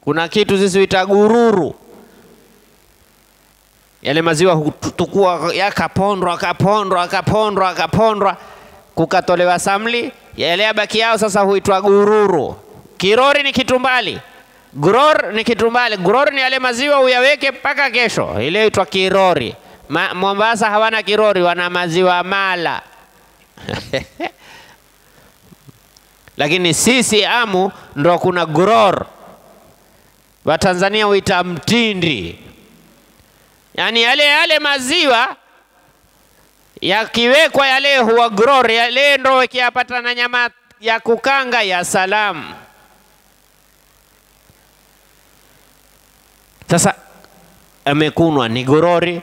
Kuna kitu sisi huita gururu yale maziwa hutukua yakapondwa akapondwa akapondwa akapondwa, kukatolewa samli. Yale yabaki yao sasa huitwa gururu. Kirori ni kitumbali, gror ni kitumbali. Gror ni yale maziwa uyaweke mpaka kesho, ile huitwa kirori. Ma, Mombasa hawana kirori, wana maziwa mala lakini sisi amu ndo kuna gror. Watanzania huita mtindi yaani yale yale maziwa yakiwekwa yale huwa gror yale ndo ikiyapata na nyama ya kukanga ya salamu. Sasa amekunwa ni gorori,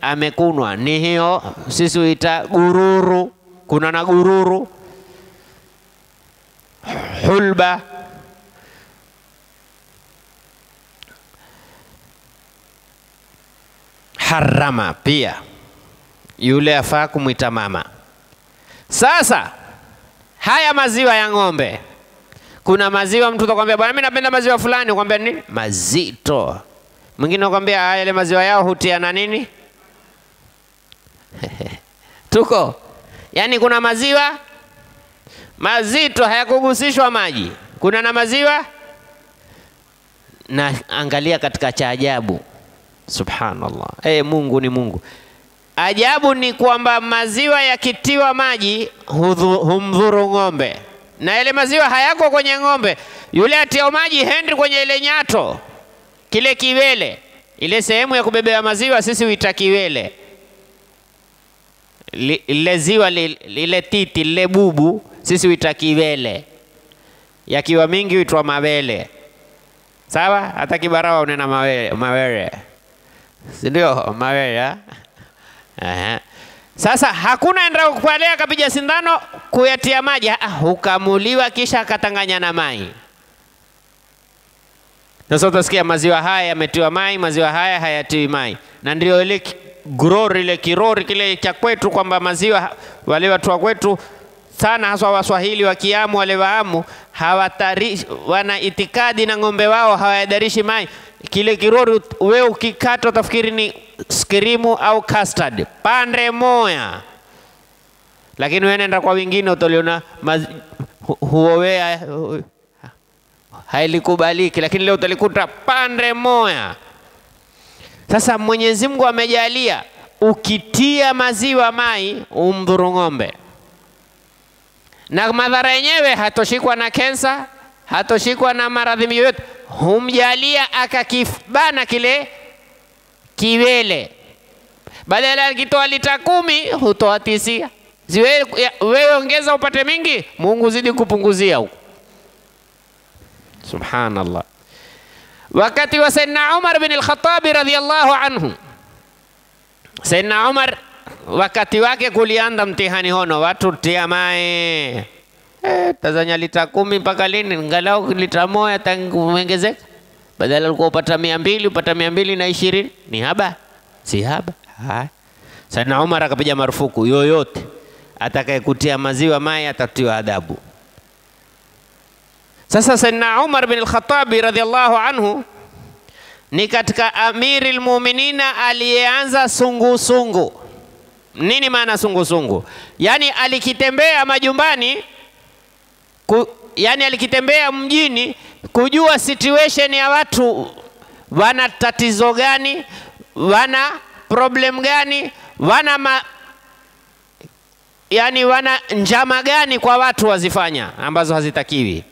amekunwa ni hiyo, sisi huita gururu, kuna na gururu hulba harama pia yule afaa kumwita mama. Sasa haya maziwa ya ng'ombe, kuna maziwa mtu utakwambia bwana, mimi napenda maziwa fulani, kwambia ni mazito. Mwingine ukwambia ah, yale maziwa yao hutia na nini tuko yaani, kuna maziwa mazito hayakugusishwa maji, kuna na maziwa na angalia katika cha ajabu subhanallah. hey, eh, Mungu ni Mungu. Ajabu ni kwamba maziwa yakitiwa maji humdhuru ng'ombe, na yale maziwa hayako kwenye ng'ombe, yule atia maji hendi kwenye ile nyato, kile kiwele, ile sehemu ya kubebea maziwa, sisi huita kiwele lile ziwa lile titi lile bubu sisi huita kiwele, yakiwa mingi huitwa mawele. Sawa, hata kibarawa unena mawele, mawele si ndio? Mawe ya Sasa hakuna enda kukwalea akapiga sindano kuyatia maji, ah, ah, hukamuliwa kisha akatanganya na mai. Sasa utasikia maziwa haya yametiwa mai, maziwa haya hayatiwi mai, na ndio ile grori ile kirori kile cha kwetu kwamba maziwa wale watu wa kwetu sana haswa Waswahili wa Kiamu wale Waamu hawatari, wana itikadi na ng'ombe wao hawayadarishi mai Kile kirori we ukikata utafikiri ni skrimu au custard, pande moya, lakini wewe nenda kwa wengine utaliona huowea hailikubaliki, lakini leo utalikuta pande moya. Sasa Mwenyezi Mungu amejalia ukitia maziwa mai umdhuru ng'ombe, na madhara yenyewe hatoshikwa na kensa, hatoshikwa na maradhi yoyote humjalia akakibana kile kiwele, badala ya kitoa lita kumi hutoa tisia. Wewe ongeza upate mingi, Mungu zidi kupunguzia huko. Subhanallah. Wakati wa Saidna Umar bin al-Khattab radhiyallahu anhu, Saidna Umar wakati wake kulianda mtihani hono, watu tiamae Eh, tazanya lita kumi mpaka lini? Ngalau lita moja tangumeongezeka, badala ulikuwa upata mia mbili upata mia mbili na ishirini. Ni haba? Si haba. Hai. Sana Umar akapiga marufuku yoyote atakayekutia maziwa mai atatiwa adabu. Sasa Saidna Umar bin al khattab radhiallahu anhu ni katika amiri lmuminina aliyeanza sungusungu. Nini maana sungusungu? Yaani alikitembea majumbani ku, yani alikitembea mjini kujua situation ya watu wana tatizo gani, wana problem gani, wana ma, yani wana njama gani kwa watu wazifanya ambazo hazitakiwi.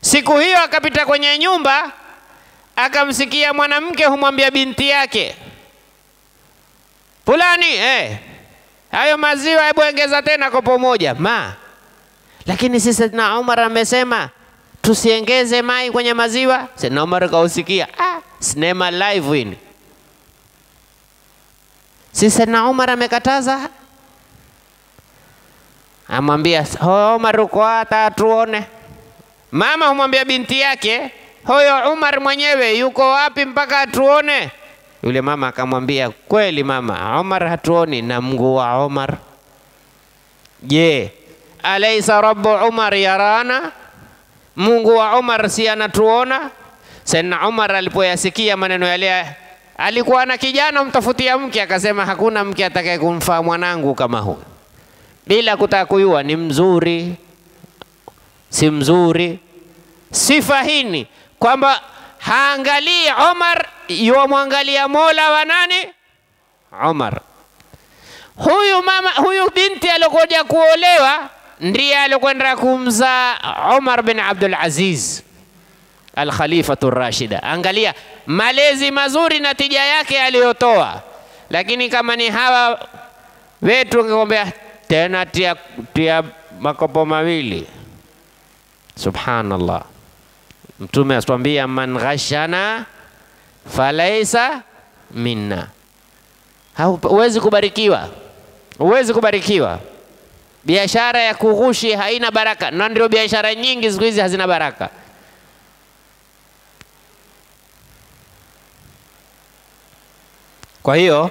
Siku hiyo akapita kwenye nyumba akamsikia mwanamke humwambia binti yake fulani, eh, hayo maziwa hebu ongeza tena kopo moja ma lakini si Saidina Umar amesema tusiengeze mai kwenye maziwa? Saidina Umar kausikia, ah, sinema live win. Si Saidina Umar amekataza? Amwambia Omar, uko hata tuone. Mama humwambia binti yake, hoyo Umar mwenyewe yuko wapi mpaka atuone? Yule mama akamwambia, kweli mama, Omar hatuoni na mguu wa Omar. Je, yeah alaisa rabbu Umar yarana, Mungu wa Umar si anatuona? sena Umar alipoyasikia maneno yale, alikuwa na kijana mtafutia mke, akasema hakuna mke atakaye kumfaa mwanangu kama huyu, bila kutaka kuyua ni mzuri si mzuri. Sifa hini kwamba haangalii Omar, yuwamwangalia mola wa nani? Umar. Huyu mama, huyu binti aliokuja kuolewa ndiye alikwenda kumzaa Umar bin Abdul Aziz Alkhalifatu Rashida. Angalia malezi mazuri na tija yake aliyotoa, lakini kama ni hawa wetu ungekwambia tena tia, tia makopo mawili. Subhanallah, Mtume asitwambia man ghashana falaisa minna. Huwezi kubarikiwa, huwezi kubarikiwa. Biashara ya kughushi haina baraka, na ndio biashara nyingi siku hizi hazina baraka. Kwa hiyo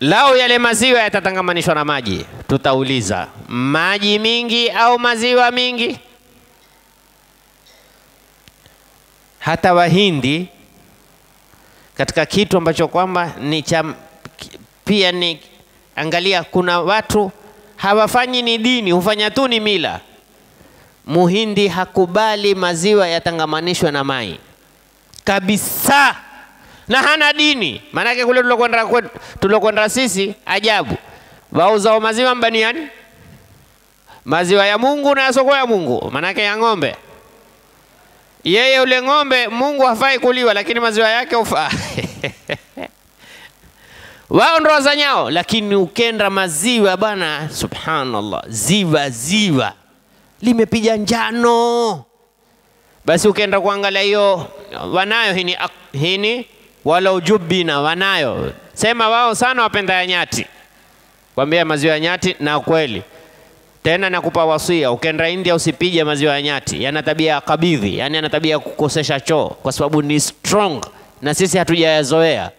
lao yale maziwa yatatangamanishwa na maji, tutauliza maji mingi au maziwa mingi? Hata Wahindi katika kitu ambacho kwamba ni cha pia ni angalia, kuna watu hawafanyi ni dini, hufanya tu ni mila. Muhindi hakubali maziwa yatangamanishwe na mai kabisa, na hana dini. Maanake kule tulokwenda tulokwenda sisi, ajabu, wauzao maziwa mbaniani, maziwa ya Mungu na yasoko ya Mungu, maanake ya ng'ombe. Yeye ule ng'ombe Mungu hafai kuliwa, lakini maziwa yake ufaa wao ndo wazanyao, lakini ukenda maziwa bana, subhanallah, ziwa ziwa limepiga njano. Basi ukenda kuangalia hiyo wanayo hini, hini walau jubina wanayo sema wao sana wapenda ya nyati, kwambia maziwa ya nyati na kweli tena nakupa wasia, ukenda India usipige maziwa ya nyati, yana tabia ya kabidhi, yani yana tabia ya kukosesha choo, kwa sababu ni strong na sisi hatujayazoea.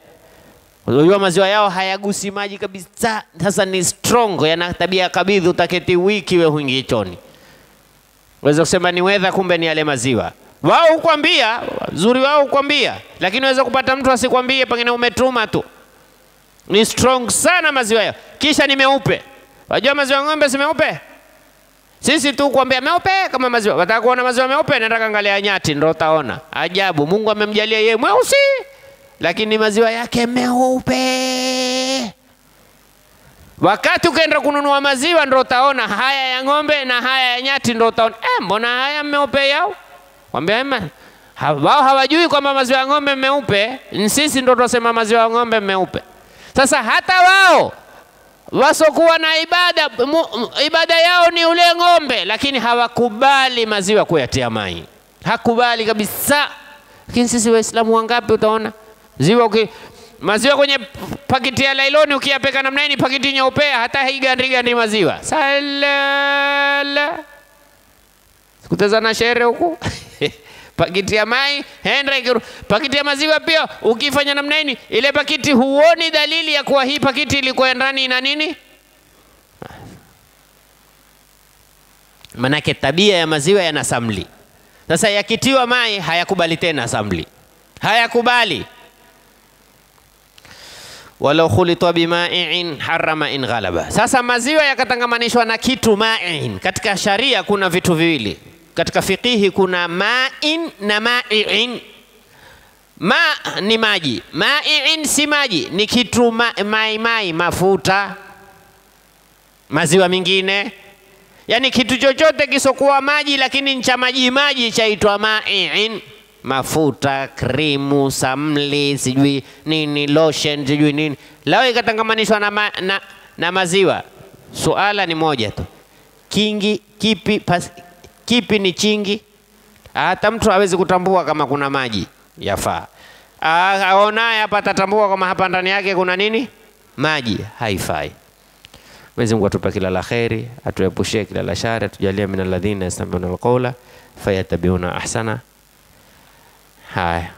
Unajua maziwa yao hayagusi maji kabisa, sasa ni strong, yana tabia kabidhi, utaketi wiki we huingi Unaweza kusema ni wedha, kumbe ni yale maziwa. Wao hukwambia zuri, wao hukwambia, lakini unaweza kupata mtu asikwambie, pengine umetuma tu. Ni strong sana maziwa yao, kisha ni meupe. Unajua maziwa ya ng'ombe si meupe? Sisi tu kuambia meupe kama maziwa. Wataka kuona maziwa meupe, nataka angalia nyati, ndio utaona ajabu. Mungu amemjalia yeye mweusi lakini maziwa yake meupe. Wakati ukaenda kununua maziwa ndo utaona haya ya ng'ombe na haya ya nyati, ndo utaona eh, mbona haya meupe yao? Wambia wao hawajui kwamba maziwa ya ng'ombe meupe, sisi ndo tunasema maziwa ya ng'ombe meupe. Sasa hata wao wasokuwa na ibada mu, ibada yao ni ule ng'ombe, lakini hawakubali maziwa kuyatia mai, hakubali kabisa. Lakini sisi Waislamu wangapi utaona Ziwa uki maziwa kwenye pakiti ya lailoni ukiyapeka namna hii pakiti nyeupe, hata haigandrigandri maziwa. Salala sikutazana shere huku pakiti ya mai henda Pakiti ya maziwa pia ukifanya namna hii, ile pakiti huoni dalili ya kuwa hii pakiti ilikuwa ndani ina nini? Manake tabia ya maziwa yana samli. Sasa yakitiwa mai hayakubali tena samli, hayakubali walau khulitwa bimain harama in ghalaba. Sasa maziwa yakatangamanishwa na kitu main. Katika sharia kuna vitu viwili, katika fikihi kuna main na maiin. Ma ni maji, maiin si maji, ni kitu maimai, ma, mai, mafuta, maziwa mingine yani kitu chochote kisokuwa maji lakini ncha maji maji chaitwa maiin mafuta, krimu, samli, sijui nini, lotion, sijui nini, lao ikatangamanishwa na, ma, na, na maziwa. Suala ni moja tu, kingi kipi, pas, kipi ni chingi? Hata mtu hawezi kutambua kama kuna maji yafaa. Aonaye hapa atatambua kama hapa ndani yake kuna nini? Maji. Haifai. Mwenyezi Mungu atupe kila la kheri, atuepushie kila la shari, atujalie minalladhina yastami'una fayatabi'una ahsana Hi.